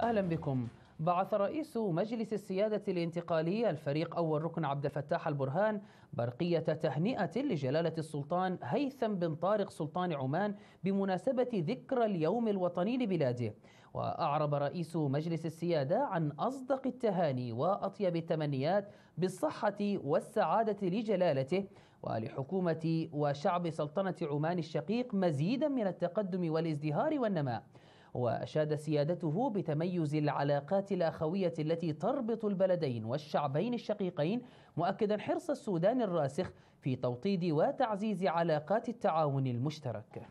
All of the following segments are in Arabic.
أهلا بكم بعث رئيس مجلس السيادة الانتقالي الفريق أول ركن عبد الفتاح البرهان برقية تهنئة لجلالة السلطان هيثم بن طارق سلطان عمان بمناسبة ذكرى اليوم الوطني لبلاده وأعرب رئيس مجلس السيادة عن أصدق التهاني وأطيب التمنيات بالصحة والسعادة لجلالته ولحكومة وشعب سلطنة عمان الشقيق مزيدا من التقدم والازدهار والنماء وأشاد سيادته بتميز العلاقات الأخوية التي تربط البلدين والشعبين الشقيقين مؤكدا حرص السودان الراسخ في توطيد وتعزيز علاقات التعاون المشترك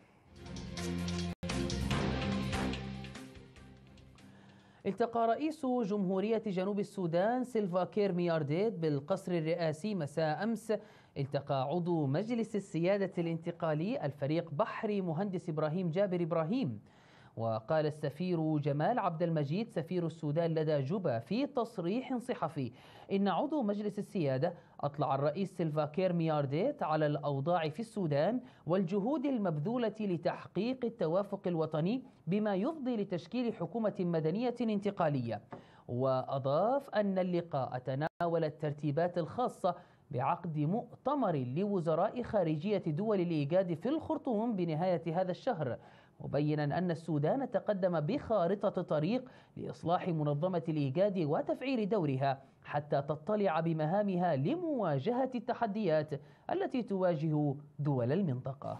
التقى رئيس جمهورية جنوب السودان سيلفا كير ميارديد بالقصر الرئاسي مساء أمس التقى عضو مجلس السيادة الانتقالي الفريق بحري مهندس إبراهيم جابر إبراهيم وقال السفير جمال عبد المجيد سفير السودان لدى جوبا في تصريح صحفي إن عضو مجلس السيادة أطلع الرئيس سيلفاكير ميارديت على الأوضاع في السودان والجهود المبذولة لتحقيق التوافق الوطني بما يفضي لتشكيل حكومة مدنية انتقالية وأضاف أن اللقاء تناول الترتيبات الخاصة بعقد مؤتمر لوزراء خارجية دول الإيجاد في الخرطوم بنهاية هذا الشهر مبينا أن السودان تقدم بخارطة طريق لإصلاح منظمة الإيجاد وتفعيل دورها حتى تطلع بمهامها لمواجهة التحديات التي تواجه دول المنطقة.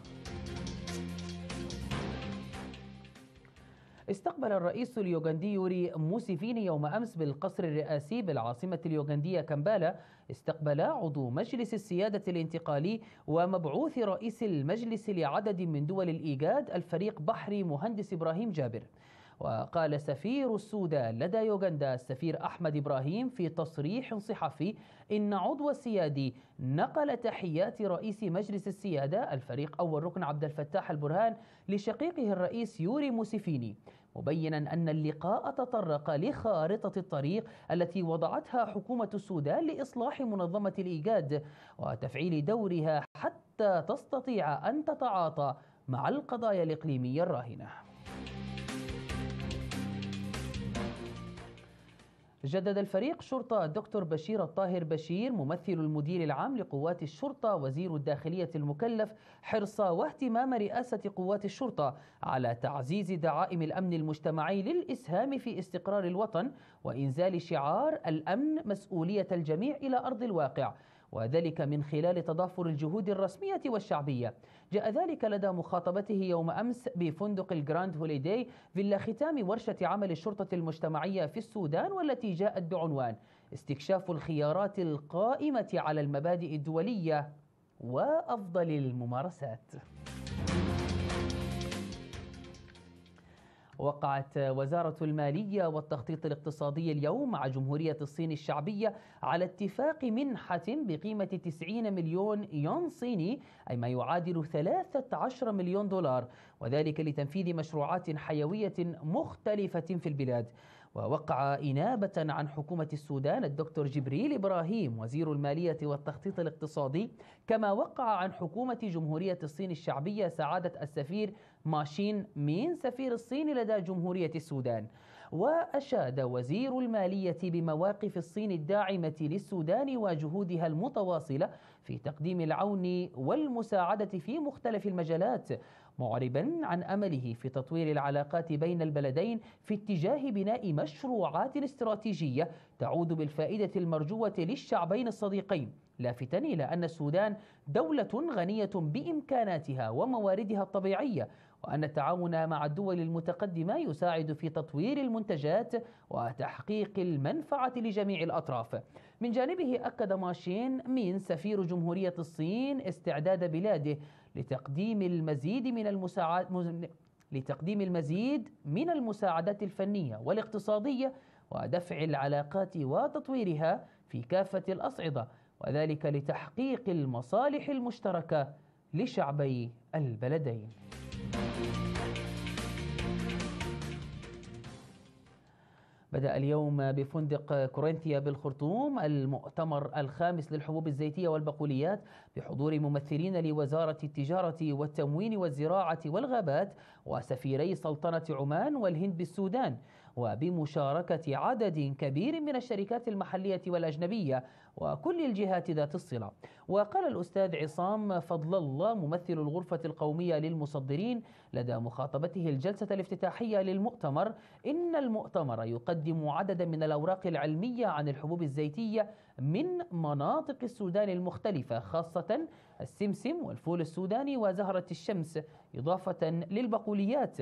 استقبل الرئيس اليوغندي يوري موسيفيني يوم أمس بالقصر الرئاسي بالعاصمة اليوغندية كامبالا استقبل عضو مجلس السيادة الانتقالي ومبعوث رئيس المجلس لعدد من دول الإيجاد الفريق بحري مهندس إبراهيم جابر وقال سفير السودان لدى يوغندا السفير أحمد إبراهيم في تصريح صحفي إن عضو السيادي نقل تحيات رئيس مجلس السيادة الفريق أول ركن عبد الفتاح البرهان لشقيقه الرئيس يوري موسيفيني مبينا أن اللقاء تطرق لخارطة الطريق التي وضعتها حكومة السودان لإصلاح منظمة الإيجاد وتفعيل دورها حتى تستطيع أن تتعاطى مع القضايا الإقليمية الراهنة جدد الفريق شرطة دكتور بشير الطاهر بشير ممثل المدير العام لقوات الشرطة وزير الداخلية المكلف حرص واهتمام رئاسة قوات الشرطة على تعزيز دعائم الأمن المجتمعي للإسهام في استقرار الوطن وإنزال شعار الأمن مسؤولية الجميع إلى أرض الواقع وذلك من خلال تضافر الجهود الرسمية والشعبية جاء ذلك لدى مخاطبته يوم أمس بفندق الجراند هوليداي فيلا ختام ورشة عمل الشرطة المجتمعية في السودان والتي جاءت بعنوان استكشاف الخيارات القائمة على المبادئ الدولية وأفضل الممارسات وقعت وزارة المالية والتخطيط الاقتصادي اليوم مع جمهورية الصين الشعبية على اتفاق منحة بقيمة 90 مليون يون صيني أي ما يعادل 13 مليون دولار وذلك لتنفيذ مشروعات حيوية مختلفة في البلاد ووقع إنابة عن حكومة السودان الدكتور جبريل إبراهيم وزير المالية والتخطيط الاقتصادي كما وقع عن حكومة جمهورية الصين الشعبية سعادة السفير ماشين مين سفير الصين لدى جمهورية السودان وأشاد وزير المالية بمواقف الصين الداعمة للسودان وجهودها المتواصلة في تقديم العون والمساعدة في مختلف المجالات معربا عن امله في تطوير العلاقات بين البلدين في اتجاه بناء مشروعات استراتيجيه تعود بالفائده المرجوه للشعبين الصديقين لافتا الى ان السودان دوله غنيه بامكاناتها ومواردها الطبيعيه وأن التعاون مع الدول المتقدمة يساعد في تطوير المنتجات وتحقيق المنفعة لجميع الأطراف من جانبه أكد ماشين مين سفير جمهورية الصين استعداد بلاده لتقديم المزيد من المساعد لتقديم المزيد من المساعدات الفنية والاقتصادية ودفع العلاقات وتطويرها في كافة الأصعدة وذلك لتحقيق المصالح المشتركة لشعبي البلدين. بدأ اليوم بفندق كورنثيا بالخرطوم المؤتمر الخامس للحبوب الزيتية والبقوليات بحضور ممثلين لوزارة التجارة والتموين والزراعة والغابات وسفيري سلطنة عمان والهند بالسودان وبمشاركة عدد كبير من الشركات المحلية والأجنبية وكل الجهات ذات الصلة وقال الأستاذ عصام فضل الله ممثل الغرفة القومية للمصدرين لدى مخاطبته الجلسة الافتتاحية للمؤتمر إن المؤتمر يقدم عددا من الأوراق العلمية عن الحبوب الزيتية من مناطق السودان المختلفة خاصة السمسم والفول السوداني وزهرة الشمس إضافة للبقوليات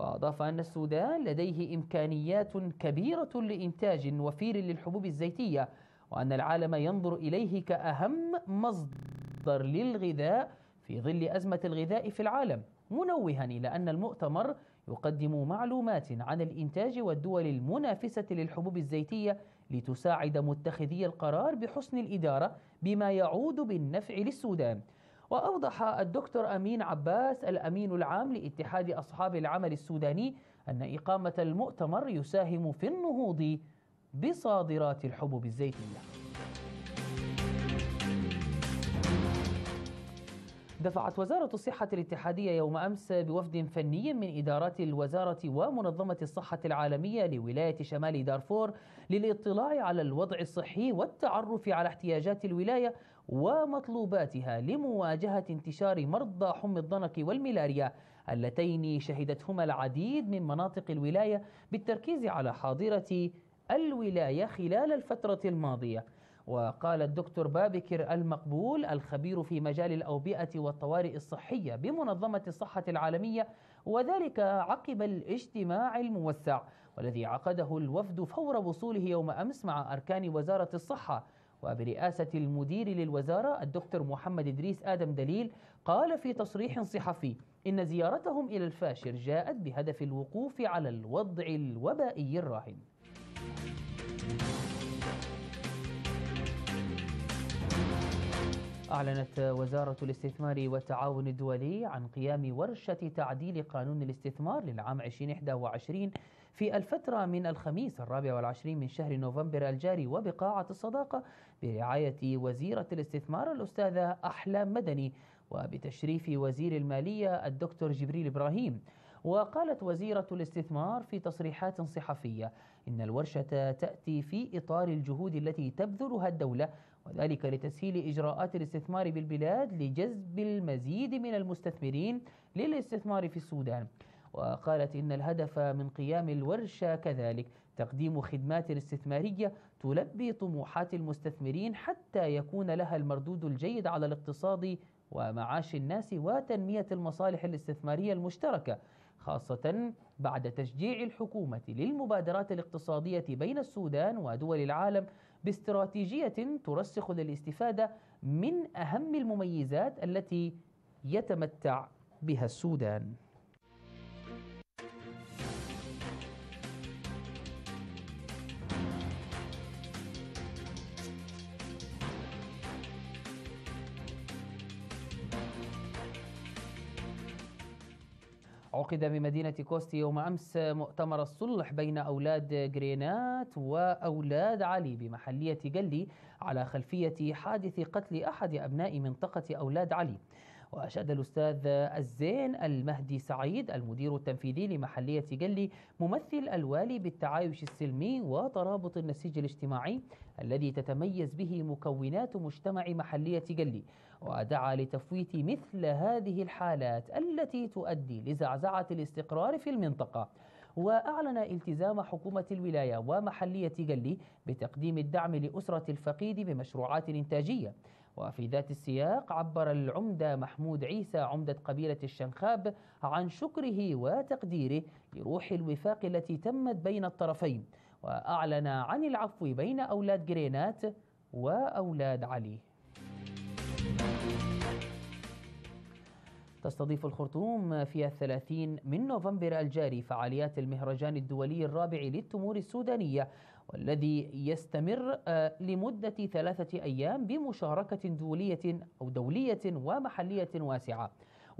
وأضاف أن السودان لديه إمكانيات كبيرة لإنتاج وفير للحبوب الزيتية وأن العالم ينظر إليه كأهم مصدر للغذاء في ظل أزمة الغذاء في العالم منوها إلى أن المؤتمر يقدم معلومات عن الإنتاج والدول المنافسة للحبوب الزيتية لتساعد متخذي القرار بحسن الإدارة بما يعود بالنفع للسودان وأوضح الدكتور أمين عباس الأمين العام لاتحاد أصحاب العمل السوداني أن إقامة المؤتمر يساهم في النهوض بصادرات الحبوب الزيتية دفعت وزارة الصحة الاتحادية يوم أمس بوفد فني من إدارات الوزارة ومنظمة الصحة العالمية لولاية شمال دارفور للاطلاع على الوضع الصحي والتعرف على احتياجات الولاية ومطلوباتها لمواجهة انتشار مرضى حمى الضنك والملاريا اللتين شهدتهما العديد من مناطق الولاية بالتركيز على حاضرة الولاية خلال الفترة الماضية وقال الدكتور بابكر المقبول الخبير في مجال الأوبئة والطوارئ الصحية بمنظمة الصحة العالمية وذلك عقب الاجتماع الموسع والذي عقده الوفد فور وصوله يوم أمس مع أركان وزارة الصحة وبرئاسة المدير للوزارة الدكتور محمد إدريس آدم دليل قال في تصريح صحفي إن زيارتهم إلى الفاشر جاءت بهدف الوقوف على الوضع الوبائي الراهن أعلنت وزارة الاستثمار والتعاون الدولي عن قيام ورشة تعديل قانون الاستثمار للعام 2021 في الفترة من الخميس الرابع والعشرين من شهر نوفمبر الجاري وبقاعة الصداقة برعاية وزيرة الاستثمار الأستاذة أحلام مدني وبتشريف وزير المالية الدكتور جبريل إبراهيم وقالت وزيرة الاستثمار في تصريحات صحفية إن الورشة تأتي في إطار الجهود التي تبذلها الدولة وذلك لتسهيل إجراءات الاستثمار بالبلاد لجذب المزيد من المستثمرين للاستثمار في السودان وقالت إن الهدف من قيام الورشة كذلك تقديم خدمات استثمارية تلبي طموحات المستثمرين حتى يكون لها المردود الجيد على الاقتصاد ومعاش الناس وتنمية المصالح الاستثمارية المشتركة خاصة بعد تشجيع الحكومة للمبادرات الاقتصادية بين السودان ودول العالم باستراتيجية ترسخ للاستفادة من أهم المميزات التي يتمتع بها السودان عقد بمدينة كوستي يوم أمس مؤتمر الصلح بين أولاد جرينات وأولاد علي بمحلية جلي على خلفية حادث قتل أحد أبناء منطقة أولاد علي وأشاد الأستاذ الزين المهدي سعيد المدير التنفيذي لمحلية جلي ممثل الوالي بالتعايش السلمي وترابط النسيج الاجتماعي الذي تتميز به مكونات مجتمع محلية جلي ودعا لتفويت مثل هذه الحالات التي تؤدي لزعزعة الاستقرار في المنطقة وأعلن التزام حكومة الولاية ومحلية جلي بتقديم الدعم لأسرة الفقيد بمشروعات إنتاجية وفي ذات السياق عبر العمدة محمود عيسى عمدة قبيلة الشنخاب عن شكره وتقديره لروح الوفاق التي تمت بين الطرفين وأعلن عن العفو بين أولاد جرينات وأولاد علي تستضيف الخرطوم في الثلاثين من نوفمبر الجاري فعاليات المهرجان الدولي الرابع للتمور السودانية والذي يستمر آه، لمدة ثلاثة أيام بمشاركة دولية أو دولية ومحلية واسعة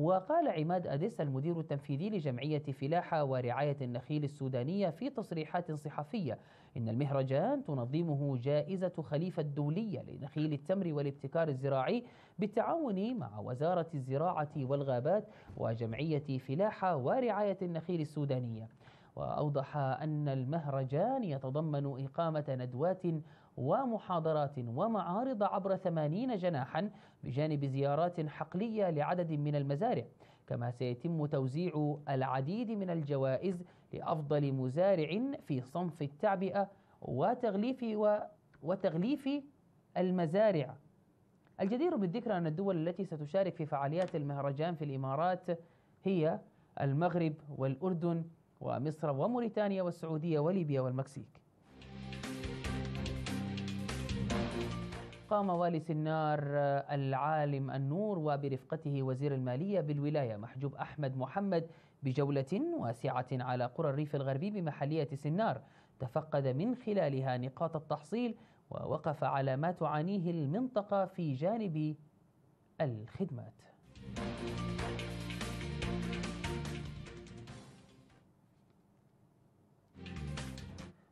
وقال عماد أديس المدير التنفيذي لجمعية فلاحة ورعاية النخيل السودانية في تصريحات صحفية إن المهرجان تنظمه جائزة خليفة الدولية لنخيل التمر والابتكار الزراعي بالتعاون مع وزارة الزراعة والغابات وجمعية فلاحة ورعاية النخيل السودانية وأوضح أن المهرجان يتضمن إقامة ندوات ومحاضرات ومعارض عبر ثمانين جناحا بجانب زيارات حقلية لعدد من المزارع كما سيتم توزيع العديد من الجوائز لأفضل مزارع في صنف التعبئة وتغليف, و... وتغليف المزارع الجدير بالذكر أن الدول التي ستشارك في فعاليات المهرجان في الإمارات هي المغرب والأردن ومصر وموريتانيا والسعودية وليبيا والمكسيك قام والي سنار آه، العالم النور وبرفقته وزير المالية بالولاية محجوب أحمد محمد بجولة واسعة على قرى الريف الغربي بمحلية سنار تفقد من خلالها نقاط التحصيل ووقف على ما تعانيه المنطقة في جانب الخدمات.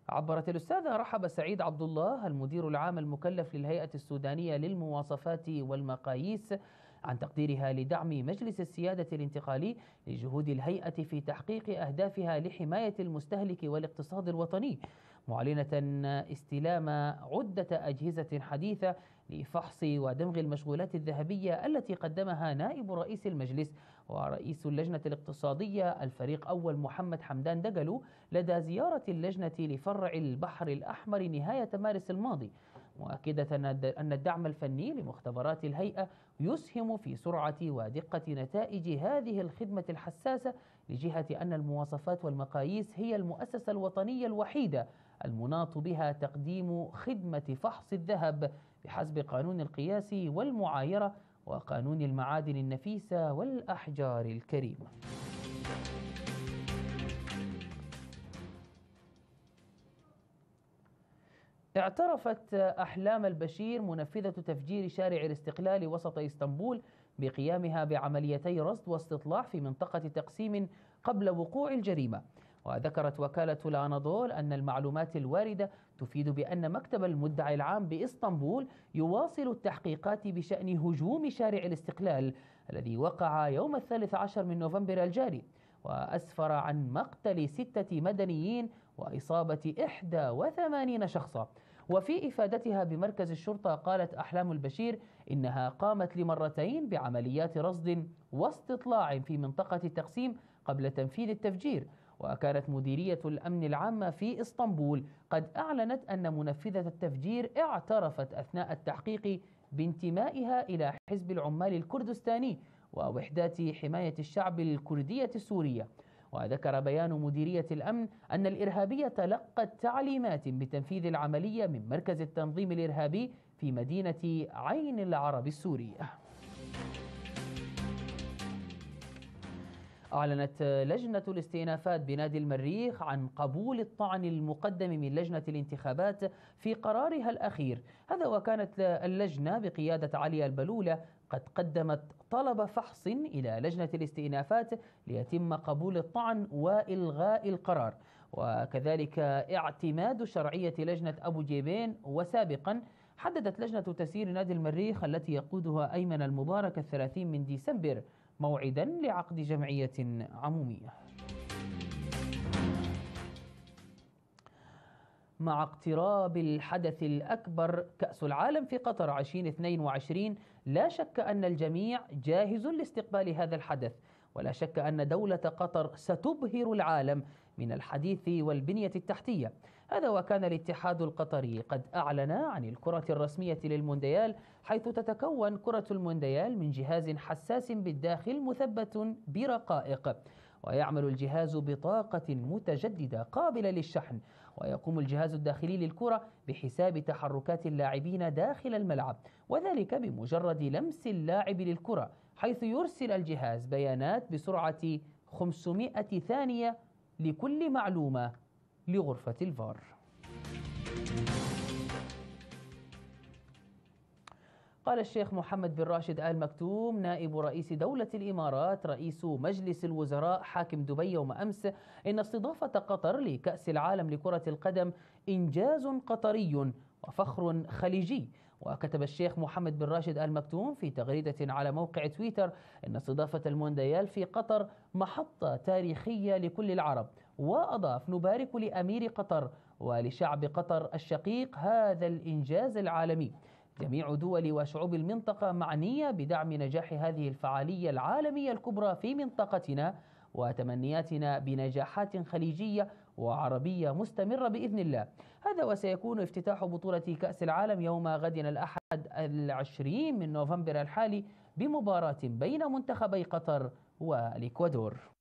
عبرت الأستاذة رحب سعيد عبد الله المدير العام المكلف للهيئة السودانية للمواصفات والمقاييس عن تقديرها لدعم مجلس السيادة الانتقالي لجهود الهيئة في تحقيق أهدافها لحماية المستهلك والاقتصاد الوطني معلنة استلام عدة أجهزة حديثة لفحص ودمغ المشغولات الذهبية التي قدمها نائب رئيس المجلس ورئيس اللجنة الاقتصادية الفريق أول محمد حمدان دجلو لدى زيارة اللجنة لفرع البحر الأحمر نهاية مارس الماضي مؤكدة أن الدعم الفني لمختبرات الهيئة يسهم في سرعة ودقة نتائج هذه الخدمة الحساسة لجهة أن المواصفات والمقاييس هي المؤسسة الوطنية الوحيدة المناط بها تقديم خدمة فحص الذهب بحسب قانون القياس والمعايرة وقانون المعادن النفيسة والأحجار الكريمة اعترفت أحلام البشير منفذة تفجير شارع الاستقلال وسط إسطنبول بقيامها بعمليتي رصد واستطلاع في منطقة تقسيم قبل وقوع الجريمة وذكرت وكالة الأناضول أن المعلومات الواردة تفيد بأن مكتب المدعي العام بإسطنبول يواصل التحقيقات بشأن هجوم شارع الاستقلال الذي وقع يوم الثالث عشر من نوفمبر الجاري وأسفر عن مقتل ستة مدنيين وإصابة إحدى وثمانين شخصا وفي إفادتها بمركز الشرطة قالت أحلام البشير إنها قامت لمرتين بعمليات رصد واستطلاع في منطقة التقسيم قبل تنفيذ التفجير وكانت مديرية الأمن العام في إسطنبول قد أعلنت أن منفذة التفجير اعترفت أثناء التحقيق بانتمائها إلى حزب العمال الكردستاني ووحدات حماية الشعب الكردية السورية وذكر بيان مديرية الأمن أن الإرهابية تلقت تعليمات بتنفيذ العملية من مركز التنظيم الإرهابي في مدينة عين العرب السورية أعلنت لجنة الاستئنافات بنادي المريخ عن قبول الطعن المقدم من لجنة الانتخابات في قرارها الأخير هذا وكانت اللجنة بقيادة علي البلولة قد قدمت طلب فحص إلى لجنة الاستئنافات ليتم قبول الطعن وإلغاء القرار وكذلك اعتماد شرعية لجنة أبو جيبين وسابقا حددت لجنة تسيير نادي المريخ التي يقودها أيمن المبارك الثلاثين من ديسمبر موعدا لعقد جمعية عمومية مع اقتراب الحدث الأكبر كأس العالم في قطر 2022 لا شك أن الجميع جاهز لاستقبال هذا الحدث ولا شك أن دولة قطر ستبهر العالم من الحديث والبنية التحتية هذا وكان الاتحاد القطري قد أعلن عن الكرة الرسمية للمونديال حيث تتكون كرة المونديال من جهاز حساس بالداخل مثبت برقائق ويعمل الجهاز بطاقة متجددة قابلة للشحن ويقوم الجهاز الداخلي للكرة بحساب تحركات اللاعبين داخل الملعب وذلك بمجرد لمس اللاعب للكرة حيث يرسل الجهاز بيانات بسرعة 500 ثانية لكل معلومة لغرفة الفار قال الشيخ محمد بن راشد آل مكتوم نائب رئيس دولة الإمارات رئيس مجلس الوزراء حاكم دبي يوم أمس إن استضافة قطر لكأس العالم لكرة القدم إنجاز قطري وفخر خليجي وكتب الشيخ محمد بن راشد آل مكتوم في تغريدة على موقع تويتر أن استضافة المونديال في قطر محطة تاريخية لكل العرب وأضاف نبارك لأمير قطر ولشعب قطر الشقيق هذا الإنجاز العالمي جميع دول وشعوب المنطقة معنية بدعم نجاح هذه الفعالية العالمية الكبرى في منطقتنا وتمنياتنا بنجاحات خليجية وعربية مستمرة بإذن الله هذا وسيكون افتتاح بطولة كأس العالم يوم غد الأحد العشرين من نوفمبر الحالي بمباراة بين منتخبي قطر والإكوادور